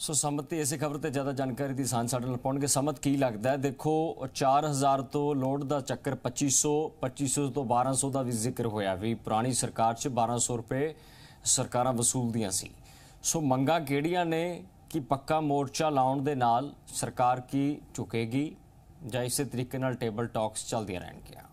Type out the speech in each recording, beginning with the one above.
ਸੋ ਸਮਤ ਤੇ ਇਸੇ ਖਬਰ ਤੇ ਜ਼ਿਆਦਾ ਜਾਣਕਾਰੀ ਦੀ ਸਾਂਝ ਸਾਡੇ ਨਾਲ ਪਾਉਣਗੇ ਸਮਤ ਕੀ ਲੱਗਦਾ ਹੈ ਦੇਖੋ 4000 ਤੋਂ ਲੋਡ ਦਾ ਚੱਕਰ 2500 2500 ਤੋਂ 1200 ਦਾ ਵੀ ਜ਼ਿਕਰ ਹੋਇਆ ਵੀ ਪੁਰਾਣੀ ਸਰਕਾਰ 'ਚ 1200 ਰੁਪਏ ਸਰਕਾਰਾਂ ਵਸੂਲਦੀਆਂ ਸੀ ਸੋ ਮੰਗਾ ਕਿਹੜੀਆਂ ਨੇ ਕਿ ਪੱਕਾ ਮੋਰਚਾ ਲਾਉਣ ਦੇ ਨਾਲ ਸਰਕਾਰ ਕੀ ਝੁਕੇਗੀ ਜਾਂ ਇਸੇ ਤਰੀਕੇ ਨਾਲ ਟੇਬਲ ਟਾਕਸ ਚੱਲਦੀਆਂ ਰਹਿਣਗੀਆਂ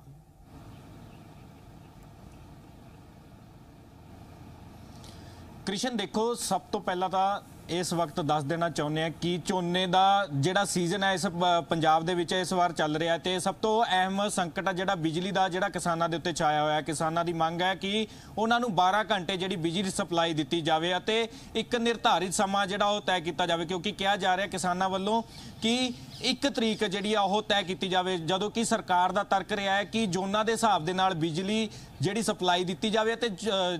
ਕ੍ਰਿਸ਼ਨ ਦੇਖੋ ਸਭ ਤੋਂ ਪਹਿਲਾਂ ਤਾਂ ਇਸ ਵਕਤ ਦੱਸ ਦੇਣਾ ਚਾਹੁੰਦੇ ਆ ਕਿ ਝੋਨੇ ਦਾ ਜਿਹੜਾ ਸੀਜ਼ਨ ਹੈ ਇਸ ਪੰਜਾਬ ਦੇ ਵਿੱਚ ਇਸ ਵਾਰ ਚੱਲ ਰਿਹਾ ਤੇ ਸਭ ਤੋਂ ਅਹਿਮ ਸੰਕਟ ਆ ਜਿਹੜਾ ਬਿਜਲੀ ਦਾ ਜਿਹੜਾ ਕਿਸਾਨਾਂ ਦੇ ਉੱਤੇ ਛਾਇਆ ਹੋਇਆ ਹੈ ਕਿਸਾਨਾਂ ਦੀ ਮੰਗ ਹੈ ਕਿ ਉਹਨਾਂ ਨੂੰ 12 ਘੰਟੇ ਜਿਹੜੀ ਬਿਜਲੀ ਸਪਲਾਈ ਦਿੱਤੀ ਜਾਵੇ ਅਤੇ ਇੱਕ ਨਿਰਧਾਰਿਤ ਸਮਾਂ ਜਿਹੜਾ ਉਹ ਤੈਅ ਕੀਤਾ ਜਾਵੇ ਕਿਉਂਕਿ ਕਿਹਾ ਜਾ ਰਿਹਾ ਕਿਸਾਨਾਂ ਵੱਲੋਂ ਕਿ ਇੱਕ ਤਰੀਕ ਜਿਹੜੀ ਆ ਉਹ ਤੈਅ ਕੀਤੀ ਜਾਵੇ ਜਦੋਂ ਕਿ ਸਰਕਾਰ ਦਾ ਤਰਕ ਰਿਹਾ ਹੈ ਕਿ ਜ਼ੋਨਾਂ ਦੇ ਹਿਸਾਬ ਦੇ ਨਾਲ ਬਿਜਲੀ ਜਿਹੜੀ ਸਪਲਾਈ ਦਿੱਤੀ ਜਾਵੇ ਅਤੇ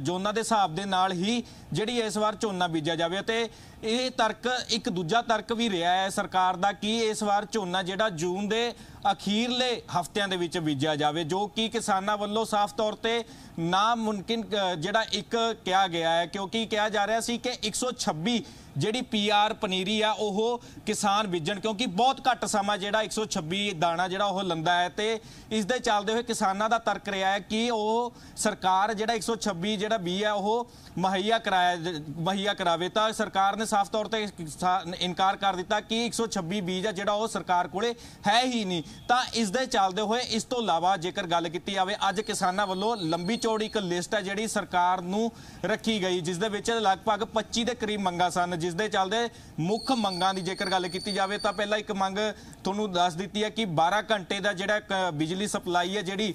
ਜ਼ੋਨਾਂ ਦੇ ਹਿਸਾਬ ਦੇ ਨਾਲ ਹੀ ਜਿਹੜੀ ਇਸ ਵਾਰ ਝੋਨਾ ਬੀਜਿਆ ਜਾਵੇ ਅਤੇ ਇਹ ਤਰਕ ਇੱਕ ਦੂਜਾ ਤਰਕ ਵੀ ਰਿਹਾ ਹੈ ਸਰਕਾਰ ਦਾ ਕਿ ਇਸ ਵਾਰ ਝੋਨਾ ਜਿਹੜਾ ਜੂਨ ਦੇ ਅਖੀਰਲੇ ਹਫ਼ਤਿਆਂ ਦੇ ਵਿੱਚ ਬੀਜਿਆ ਜਾਵੇ ਜੋ ਕਿ ਕਿਸਾਨਾਂ ਵੱਲੋਂ ਸਾਫ਼ ਤੌਰ ਤੇ ਨਾ ਮੁਮਕਿਨ ਜਿਹੜਾ ਇੱਕ ਕਿਹਾ ਗਿਆ ਹੈ ਕਿਉਂਕਿ ਕਿਹਾ ਜਾ ਰਿਹਾ ਸੀ ਕਿ 126 ਜਿਹੜੀ ਪੀਆਰ ਪਨੀਰੀ ਆ ਉਹ ਕਿਸਾਨ ਵਿਜਣ ਕਿਉਂਕਿ ਬਹੁਤ ਘੱਟ ਸਮਾਂ ਜਿਹੜਾ 126 ਦਾਣਾ ਜਿਹੜਾ ਉਹ ਲੰਦਾ ਹੈ ਤੇ ਇਸ ਦੇ ਚੱਲਦੇ ਹੋਏ ਕਿਸਾਨਾਂ ਦਾ ਤਰਕ ਰਿਹਾ ਹੈ ਕਿ ਉਹ ਸਰਕਾਰ ਜਿਹੜਾ 126 ਜਿਹੜਾ ਬੀ ਹੈ ਉਹ ਮਹਈਆ ਕਰਾਇਆ ਮਹਈਆ ਕਰਾਵੇ ਤਾਂ ਸਰਕਾਰ ਨੇ ਸਾਫ਼ ਤੌਰ ਤੇ ਇਨਕਾਰ ਕਰ ਦਿੱਤਾ ਕਿ 126 ਬੀਜ ਆ ਜਿਹੜਾ ਉਹ ਸਰਕਾਰ ਕੋਲੇ ਹੈ ਹੀ ਨਹੀਂ ਤਾਂ ਇਸ ਦੇ ਚੱਲਦੇ ਹੋਏ ਇਸ ਤੋਂ ਇਲਾਵਾ ਜੇਕਰ ਗੱਲ ਕੀਤੀ ਜਾਵੇ ਅੱਜ ਕਿਸਾਨਾਂ ਵੱਲੋਂ ਲੰਬੀ ਚੌੜੀ ਇੱਕ ਲਿਸਟ ਹੈ ਜਿਹੜੀ ਸਰਕਾਰ ਨੂੰ ਰੱਖੀ ਗਈ ਜਿਸ ਦੇ ਵਿੱਚ ਲਗਭਗ 25 ਦੇ ਕਰੀਬ ਮੰਗਾਂ ਸਨ ਜਿਸ ਦੇ ਚੱਲਦੇ ਮੁੱਖ ਮੰਗਾਂ ਦੀ ਜੇਕਰ ਗੱਲ ਕੀਤੀ ਜਾਵੇ ਤਾਂ ਪਹਿਲਾਂ ਇੱਕ ਮੰਗ ਤੁਹਾਨੂੰ ਦੱਸ ਦਿੱਤੀ ਹੈ ਕਿ 12 ਘੰਟੇ ਦਾ ਜਿਹੜਾ ਬਿਜਲੀ ਸਪਲਾਈ ਹੈ ਜਿਹੜੀ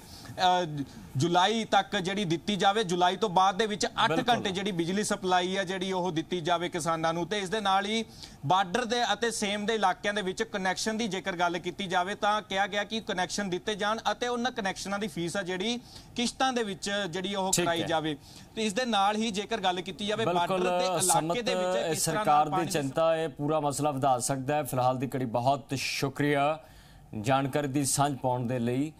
ਜੁਲਾਈ ਤੱਕ ਜਿਹੜੀ ਦਿੱਤੀ ਜਾਵੇ ਜੁਲਾਈ ਤੋਂ ਬਾਅਦ ਦੇ ਵਿੱਚ 8 ਘੰਟੇ ਜਿਹੜੀ ਬਿਜਲੀ ਸਪਲਾਈ ਹੈ ਜਿਹੜੀ ਉਹ ਦਿੱਤੀ ਜਾਵੇ ਕਿਸਾਨਾਂ ਨੂੰ ਤੇ ਇਸ ਦੇ ਨਾਲ ਹੀ ਬਾਰਡਰ ਦੇ ਅਤੇ ਸੇਮ ਦੇ ਇਲਾਕਿਆਂ ਦੇ ਵਿੱਚ ਕਨੈਕਸ਼ਨ ਦੀ ਜੇਕਰ ਗੱਲ ਕੀਤੀ ਜਾਵੇ ਤਾਂ ਕਿਹਾ ਗਿਆ ਕਿ ਕਨੈਕਸ਼ਨ ਦਿੱਤੇ ਜਾਣ ਅਤੇ ਉਹਨਾਂ ਕਨੈਕਸ਼ਨਾਂ ਦੀ ਫੀਸ ਆ ਜਿਹੜੀ ਕਿਸ਼ਤਾਂ ਦੇ ਵਿੱਚ ਜਿਹੜੀ ਉਹ ਕਰਾਈ ਜਾਵੇ ਤੇ ਇਸ ਦੇ ਨਾਲ ਹੀ ਜੇਕਰ ਗੱਲ ਕੀਤੀ ਜਾਵੇ ਬਾਰਡਰ ਦੇ ਇਲਾਕੇ ਦੇ ਵਿੱਚ ਇਸ ਸਰਕਾਰ ਦੀ ਚਿੰਤਾ ਇਹ ਪੂਰਾ ਮਸਲਾ ਵਧਾ ਸਕਦਾ ਹੈ ਫਿਲਹਾਲ ਦੀ ਕੜੀ ਬਹੁਤ ਸ਼ੁਕਰੀਆ ਜਾਣਕਾਰੀ ਦੀ ਸਾਂਝ ਪਾਉਣ ਦੇ ਲਈ